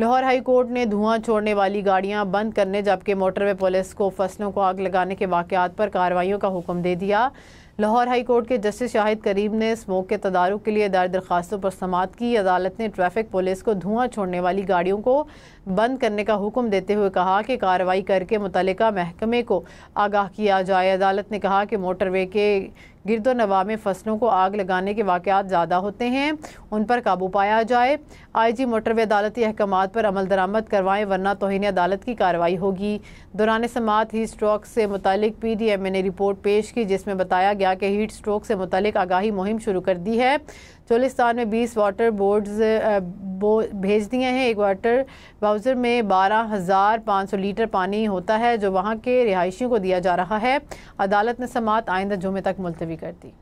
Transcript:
Lahore high court ने धुआं छोड़ने वाली गाड़ियां बंद करने जबकि मोटरवे पुलिस को फसलों को आग लगाने के वाकत पर कार्रवाई का हुक्म दे दिया लाहौर हाई कोर्ट के जस्टिस शाहिद करीम ने स्मोक के तदारों के लिए दायर दरखास्तों पर समात की अदालत ने ट्रैफिक पुलिस को धुआं छोड़ने वाली गाड़ियों को बंद करने का हुक्म देते हुए कहा कि कार्रवाई करके मुतल महकमे को आगाह किया जाए अदालत ने कहा कि मोटरवे के गिरदो नवा में फसलों को आग लगाने के वाक़ात ज़्यादा होते हैं उन पर काबू पाया जाए आई जी मोटरवे अदालती अहकाम पर अमल दरामद करवाएं वरना तोहन अदालत की कार्रवाई होगी दौरान समात ही स्ट्रोक से मुतल पी डी एम ए ने रिपोर्ट पेश की जिसमें बताया गया गया कि हीट स्ट्रोक से मुतलिक आगाही मुहिम शुरू कर दी है चोलिस्तान में बीस वाटर बोर्ड्स भेज दिए हैं एक वाटर बाउजर में बारह हज़ार पाँच सौ लीटर पानी होता है जो वहाँ के रिहायशियों को दिया जा रहा है अदालत ने समात आइंदा जुमे तक मुलतवी कर दी